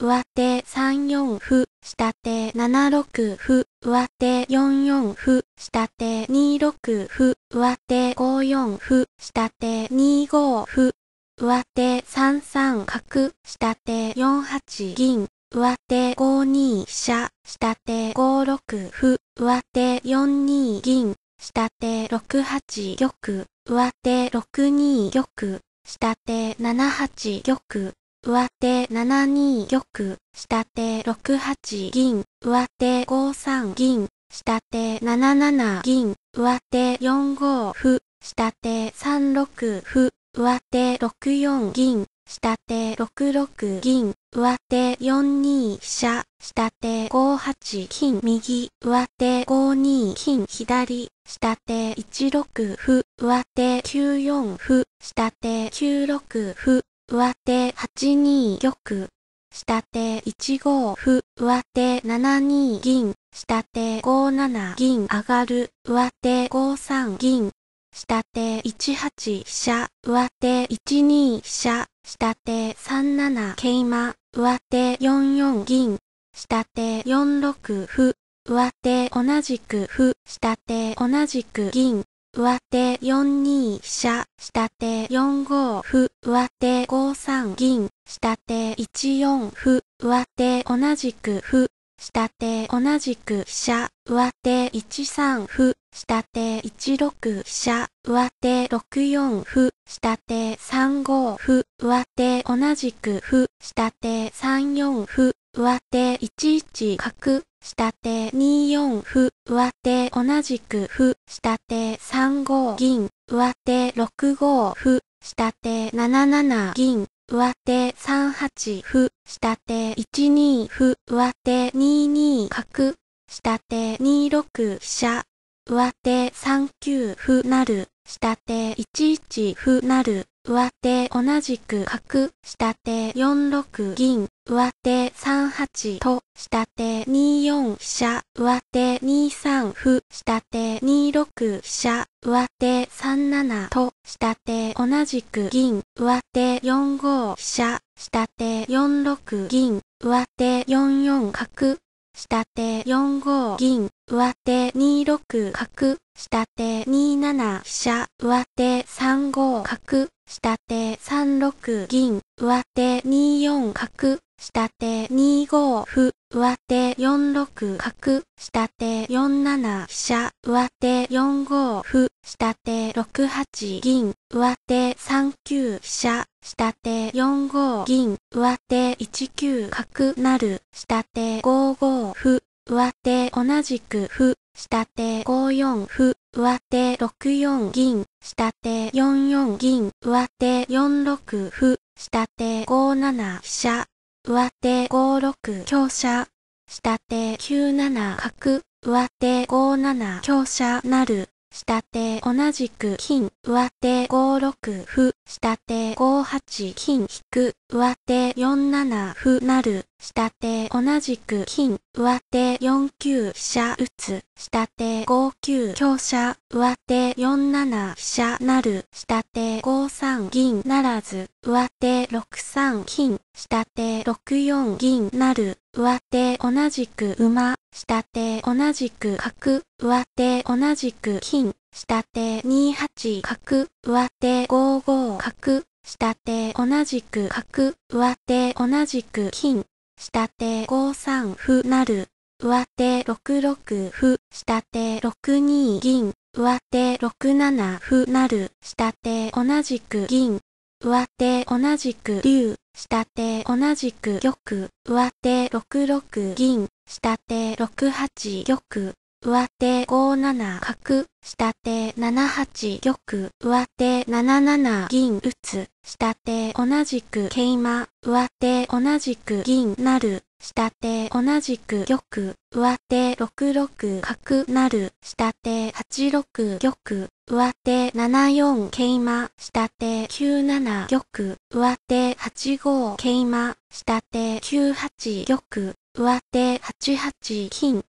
上手3四歩、下手7六歩、上手4四歩、下手2六歩、上手5四歩、下手2五歩、上手3三角、下手4八銀、上手5二飛車、下手5六歩、上手4二銀、下手6八玉、上手6二玉、下手7八玉。上手7二玉、下手6八銀、上手5三銀、下手7七銀、上手4五歩、下手3六歩、上手6四銀、下手6六銀、上手4二飛車、下手5八金右、上手5二金左、下手1六歩、上手9四歩、下手9六歩、上手8二玉、下手1五歩、上手7二銀、下手5七銀上がる、上手5三銀、下手1八飛車、上手1二飛車、下手3七桂馬、上手4四銀、下手4六歩、上手同じく歩、下手同じく銀、上手4二飛車、下手4五歩、上手5三銀、下手1四歩、上手同じく歩、下手同じく飛車、上手1三歩、下手1六飛車、上手6四歩、下手3五歩、上手同じく歩、下手3四歩、上手1一角、下手2四歩、上手同じく歩、下手三五銀、上手六五歩、下手七七銀、上手三八歩、下手一二歩、上手二二角、下手二六飛車、上手三九歩なる。下手11歩なる、上手同じく角、下手4六銀、上手3八と、下手2四飛車、上手2三歩、下手2六飛車、上手3七と、下手同じく銀、上手4五飛車、下手4六銀、上手4四角、下手4五銀、上手2六角、下手2七飛車、上手3五角、下手3六銀、上手2四角、下手2五歩、上手4六角、下手4七飛車、上手4五歩、下手6八銀、上手3九飛車、下手4五銀、上手1九角なる、下手5五歩、上手同じく歩、下手5四歩、上手6四銀、下手4四銀、上手4六歩、下手5七飛車、上手5六強車、下手9七角、上手5七強車なる、下手同じく金、上手5六歩、下手5八金引く。上手4七歩成、下手同じく金、上手4九飛車打つ、下手5九強者上手4七飛車なる下手5三銀ならず、上手6三金、下手6四銀なる上手同じく馬、下手同じく角、上手同じく金、下手2八角、上手5五角、下手同じく角、上手同じく金、下手5三歩なる、上手6六歩、下手6二銀、上手6七歩なる、下手同じく銀、上手同じく竜、下手同じく玉、上手6六銀、下手6八玉、上手5七角、下手7八玉、上手7七銀打つ、下手同じく桂馬、上手同じく銀なる、下手同じく玉、上手6六角なる、下手8六玉、上手7四桂馬、下手9七玉、上手8五桂馬、下手9八玉、上手8八金、